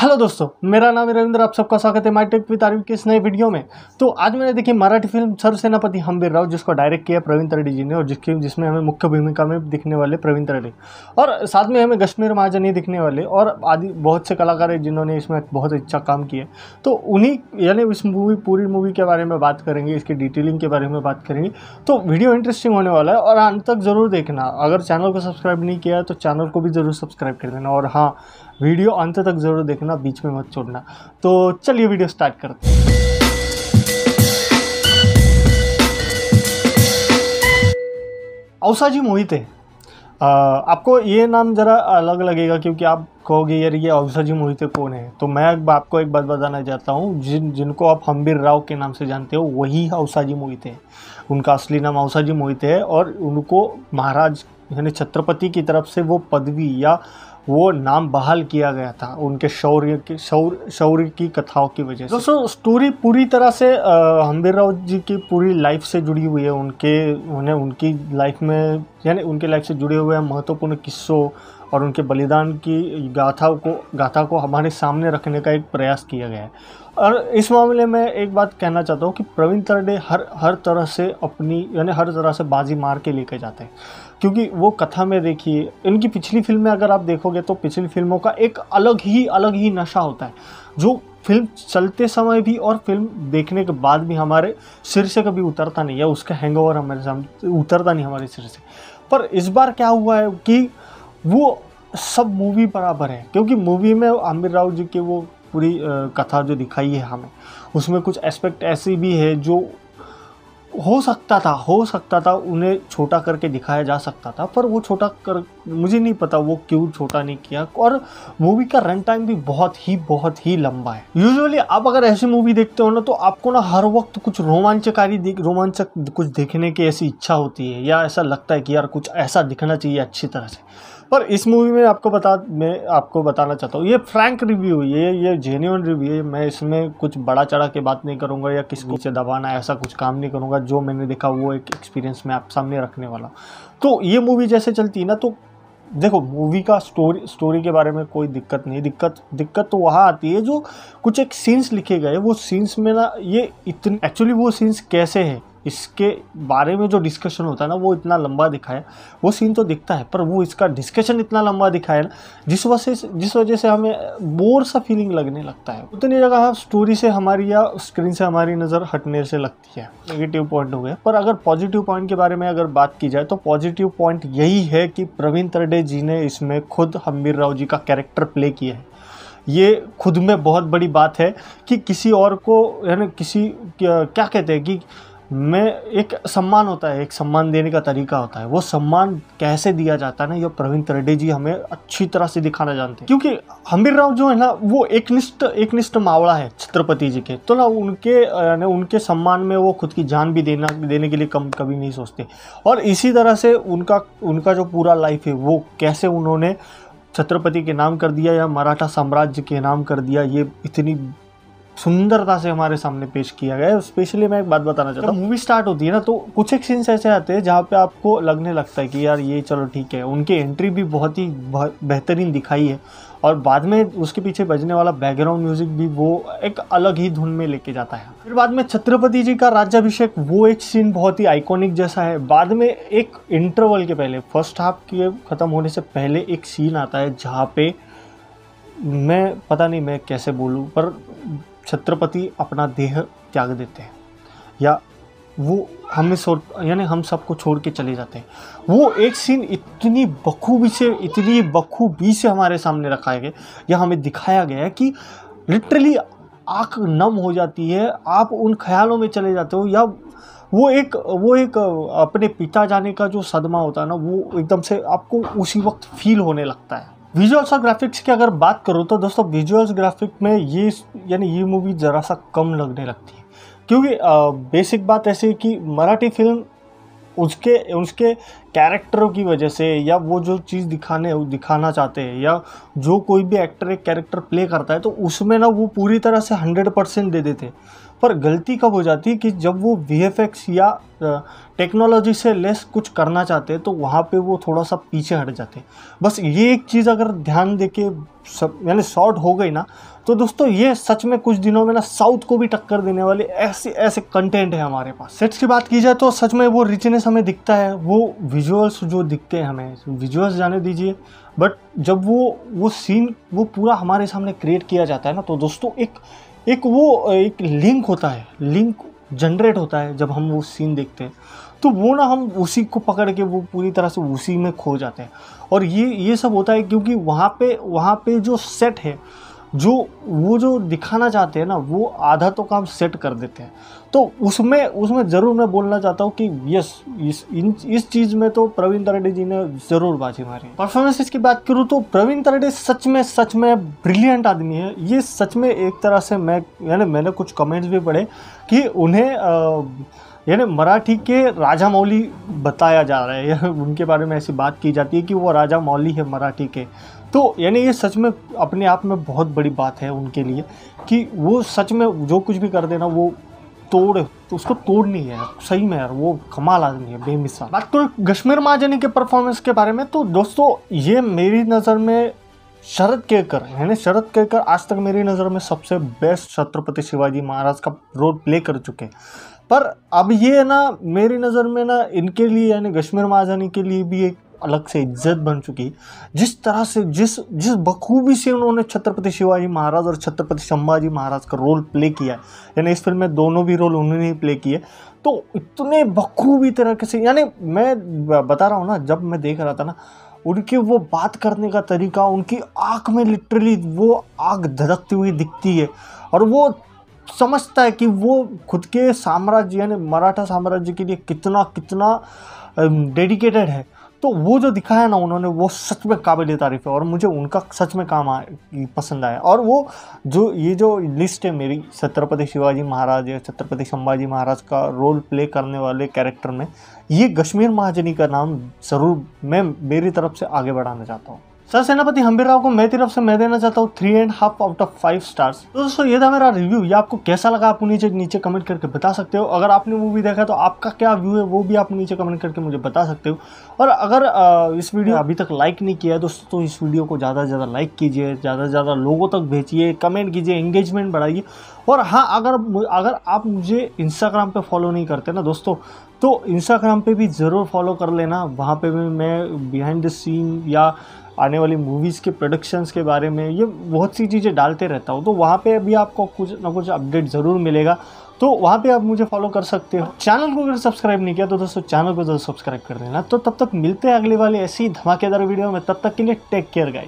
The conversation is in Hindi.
हेलो दोस्तों मेरा नाम रविंद्र आप सबका स्वागत है माइटेक विद तारीफ के इस नए वीडियो में तो आज मैंने देखी मराठी फिल्म सर्वसेनापति हम्बीर राव जिसको डायरेक्ट किया प्रवीण तरडी जी ने और जिसकी जिसमें हमें मुख्य भूमिका में दिखने वाले प्रवीण तरडी और साथ में हमें कश्मीर महाजन ही दिखने वाले और आदि बहुत से कलाकार हैं जिन्होंने इसमें बहुत अच्छा काम किया तो उन्हीं यानी इस मूवी पूरी मूवी के बारे में बात करेंगे इसकी डिटेलिंग के बारे में बात करेंगे तो वीडियो इंटरेस्टिंग होने वाला है और अंत तक ज़रूर देखना अगर चैनल को सब्सक्राइब नहीं किया तो चैनल को भी ज़रूर सब्सक्राइब कर देना और हाँ वीडियो अंत तक ज़रूर देखना बीच में मत छोड़ना तो चलिए वीडियो स्टार्ट करते हैं अवसाजी मोहिते आपको ये नाम ज़रा अलग लगेगा क्योंकि आप कहोगे यार ये अवसाजी मोहिते कौन है तो मैं आपको एक बात बताना चाहता हूँ जिन जिनको आप हम्बीर राव के नाम से जानते हो वही अवसाजी मोहिते हैं उनका असली नाम अवसाजी मोहिते है और उनको महाराज यानी छत्रपति की तरफ से वो पदवी या वो नाम बहाल किया गया था उनके शौर्य के शौर्य शौर्य की कथाओं की वजह से दोस्तों स्टोरी पूरी तरह से हम्बीर राव जी की पूरी लाइफ से जुड़ी हुई है उनके उन्हें उनकी लाइफ में यानी उनके लाइफ से जुड़े हुए महत्वपूर्ण किस्सों और उनके बलिदान की गाथा को गाथा को हमारे सामने रखने का एक प्रयास किया गया है और इस मामले में एक बात कहना चाहता हूँ कि प्रवीण तरडे हर हर तरह से अपनी यानी हर तरह से बाजी मार के लेके जाते हैं क्योंकि वो कथा में देखिए इनकी पिछली फिल्में अगर आप देखोगे तो पिछली फिल्मों का एक अलग ही अलग ही नशा होता है जो फिल्म चलते समय भी और फिल्म देखने के बाद भी हमारे सिर से कभी उतरता नहीं है उसका हैंगओवर हमारे सामने उतरता नहीं हमारे सिर से पर इस बार क्या हुआ है कि वो सब मूवी बराबर है क्योंकि मूवी में आमिर राव जी की वो पूरी कथा जो दिखाई है हमें उसमें कुछ एस्पेक्ट ऐसी भी है जो हो सकता था हो सकता था उन्हें छोटा करके दिखाया जा सकता था पर वो छोटा कर मुझे नहीं पता वो क्यों छोटा नहीं किया और मूवी का रन टाइम भी बहुत ही बहुत ही लंबा है यूजुअली आप अगर ऐसी मूवी देखते हो ना तो आपको ना हर वक्त कुछ रोमांचकारी रोमांचक कुछ देखने की ऐसी इच्छा होती है या ऐसा लगता है कि यार कुछ ऐसा दिखना चाहिए अच्छी तरह से पर इस मूवी में आपको बता मैं आपको बताना चाहता हूँ ये फ्रैंक रिव्यू ये ये जेन्यून रिव्यू है मैं इसमें कुछ बड़ा चढ़ा के बात नहीं करूँगा या किसको से दबाना ऐसा कुछ काम नहीं करूँगा जो मैंने देखा वो एक एक्सपीरियंस मैं आप सामने रखने वाला तो ये मूवी जैसे चलती है ना तो देखो मूवी का स्टोरी स्टोरी के बारे में कोई दिक्कत नहीं दिक्कत दिक्कत तो वहाँ आती है जो कुछ एक सीन्स लिखे गए वो सीन्स में ना ये इतने एक्चुअली वो सीन्स कैसे हैं इसके बारे में जो डिस्कशन होता है ना वो इतना लंबा दिखाया वो सीन तो दिखता है पर वो इसका डिस्कशन इतना लंबा दिखाया ना जिस वजह से जिस वजह से हमें बोर सा फीलिंग लगने लगता है उतनी जगह हम स्टोरी से हमारी या स्क्रीन से हमारी नज़र हटने से लगती है नेगेटिव पॉइंट हो गए पर अगर पॉजिटिव पॉइंट के बारे में अगर बात की जाए तो पॉजिटिव पॉइंट यही है कि प्रवीण तरडे जी ने इसमें खुद हम्बीर राव जी का कैरेक्टर प्ले किया है ये खुद में बहुत बड़ी बात है कि किसी और को यानी किसी क्या कहते हैं कि में एक सम्मान होता है एक सम्मान देने का तरीका होता है वो सम्मान कैसे दिया जाता है ना ये प्रवीण त्रेडे जी हमें अच्छी तरह से दिखाना जानते हैं क्योंकि हमीर राव जो है ना वो एक निष्ठ एक निष्ठ मावड़ा है छत्रपति जी के तो ना उनके यानी उनके सम्मान में वो खुद की जान भी देना देने के लिए कम कभी नहीं सोचते और इसी तरह से उनका उनका जो पूरा लाइफ है वो कैसे उन्होंने छत्रपति के नाम कर दिया या मराठा साम्राज्य के नाम कर दिया ये इतनी सुंदरता से हमारे सामने पेश किया गया है स्पेशली मैं एक बात बताना चाहता हूँ मूवी स्टार्ट होती है ना तो कुछ एक सीन्स ऐसे आते हैं जहाँ पे आपको लगने लगता है कि यार ये चलो ठीक है उनकी एंट्री भी बहुत ही बेहतरीन दिखाई है और बाद में उसके पीछे बजने वाला बैकग्राउंड म्यूजिक भी वो एक अलग ही धुन में लेके जाता है फिर बाद में छत्रपति जी का राज्याभिषेक वो एक सीन बहुत ही आइकॉनिक जैसा है बाद में एक इंटरवल के पहले फर्स्ट हाफ के ख़त्म होने से पहले एक सीन आता है जहाँ पे मैं पता नहीं मैं कैसे बोलूँ पर छत्रपति अपना देह त्याग देते हैं या वो हमें सो यानी हम सबको छोड़ के चले जाते हैं वो एक सीन इतनी बखूबी से इतनी बखूबी से हमारे सामने रखा गया या हमें दिखाया गया है कि लिटरली आँख नम हो जाती है आप उन ख्यालों में चले जाते हो या वो एक वो एक अपने पिता जाने का जो सदमा होता है ना वो एकदम से आपको उसी वक्त फील होने लगता है विजुअल्स और ग्राफिक्स की अगर बात करूँ तो दोस्तों विजुअल्स ग्राफिक में ये यानी ये मूवी ज़रा सा कम लगने लगती है क्योंकि आ, बेसिक बात ऐसी है कि मराठी फिल्म उसके उसके कैरेक्टरों की वजह से या वो जो चीज़ दिखाने दिखाना चाहते हैं या जो कोई भी एक्टर एक कैरेक्टर प्ले करता है तो उसमें ना वो पूरी तरह से हंड्रेड परसेंट दे देते पर गलती कब हो जाती है कि जब वो वी या टेक्नोलॉजी से लेस कुछ करना चाहते हैं तो वहाँ पे वो थोड़ा सा पीछे हट जाते हैं बस ये एक चीज़ अगर ध्यान दे के सब यानी शॉर्ट हो गई ना तो दोस्तों ये सच में कुछ दिनों में ना साउथ को भी टक्कर देने वाले ऐसे ऐसे कंटेंट है हमारे पास सेट्स की बात की जाए तो सच में वो रिचनेस हमें दिखता है वो विजुअल्स जो दिखते हैं हमें विजुअल्स जाने दीजिए बट जब वो वो सीन वो पूरा हमारे सामने क्रिएट किया जाता है ना तो दोस्तों एक एक वो एक लिंक होता है लिंक जनरेट होता है जब हम वो सीन देखते हैं तो वो ना हम उसी को पकड़ के वो पूरी तरह से उसी में खो जाते हैं और ये ये सब होता है क्योंकि वहाँ पे वहाँ पे जो सेट है जो वो जो दिखाना चाहते हैं ना वो आधा तो काम सेट कर देते हैं तो उसमें उसमें ज़रूर मैं बोलना चाहता हूँ कि यस इस इन इस चीज़ में तो प्रवीण तरडे जी ने ज़रूर बाजी मारी परफॉर्मेंसेस की बात करूँ तो प्रवीण तरडे सच में सच में ब्रिलियंट आदमी है ये सच में एक तरह से मैं यानी मैंने कुछ कमेंट्स भी पढ़े कि उन्हें यानी मराठी के राजा मौली बताया जा रहा है उनके बारे में ऐसी बात की जाती है कि वो राजा मौली है मराठी के तो यानी ये सच में अपने आप में बहुत बड़ी बात है उनके लिए कि वो सच में जो कुछ भी कर देना वो तोड़ तो उसको तोड़नी है सही में यार वो कमाल आदमी है बेमिसाल बात करो तो कश्मीर महाजनी के परफॉर्मेंस के बारे में तो दोस्तों ये मेरी नज़र में शरद केकर यानी शरद केकर आज तक मेरी नज़र में सबसे बेस्ट छत्रपति शिवाजी महाराज का रोल प्ले कर चुके हैं पर अब ये है ना मेरी नज़र में ना इनके लिए यानी कश्मीर महाजनी के लिए भी एक अलग से इज्जत बन चुकी जिस तरह से जिस जिस बखूबी से उन्होंने छत्रपति शिवाजी महाराज और छत्रपति संभाजी महाराज का रोल प्ले किया है यानी इस फिल्म में दोनों भी रोल उन्होंने ही प्ले किए तो इतने बखूबी तरीके से यानी मैं बता रहा हूँ ना जब मैं देख रहा था ना उनके वो बात करने का तरीका उनकी आँख में लिटरली वो आग धड़कती हुई दिखती है और वो समझता है कि वो खुद के साम्राज्य यानी मराठा साम्राज्य के लिए कितना कितना डेडिकेटेड है तो वो जो दिखाया ना उन्होंने वो सच में काबिल तारीफ है और मुझे उनका सच में काम आ, पसंद आया और वो जो ये जो लिस्ट है मेरी छत्रपति शिवाजी महाराज या छत्रपति संभाजी महाराज का रोल प्ले करने वाले कैरेक्टर में ये कश्मीर महाजनी का नाम ज़रूर मैं मेरी तरफ से आगे बढ़ाना चाहता हूँ सर सेनापति राव को मेरी तरफ से मैं देना चाहता हूँ three and half out of five stars तो दोस्तों ये था मेरा रिव्यू ये आपको कैसा लगा आप नीचे नीचे कमेंट करके बता सकते हो अगर आपने मूवी देखा तो आपका क्या व्यू है वो भी आप नीचे कमेंट करके मुझे बता सकते हो और अगर इस वीडियो अभी तक लाइक नहीं किया है दोस्तों तो इस वीडियो को ज़्यादा से ज़्यादा लाइक कीजिए ज़्यादा से ज़्यादा लोगों तक भेजिए कमेंट कीजिए एंगेजमेंट बढ़ाइए और हाँ अगर अगर आप मुझे इंस्टाग्राम पर फॉलो नहीं करते ना दोस्तों तो इंस्टाग्राम पे भी ज़रूर फॉलो कर लेना वहाँ पे भी मैं बिहाइंड द सीन या आने वाली मूवीज़ के प्रोडक्शंस के बारे में ये बहुत सी चीज़ें डालते रहता हूँ तो वहाँ पे भी आपको कुछ ना कुछ अपडेट ज़रूर मिलेगा तो वहाँ पे आप मुझे फॉलो कर सकते हो चैनल को अगर सब्सक्राइब नहीं किया तो दोस्तों चैनल को जरूर सब्सक्राइब कर देना तो तब तक मिलते हैं अगले वाले ऐसी धमाकेदार वीडियो में तब तक के लिए टेक केयर गाइस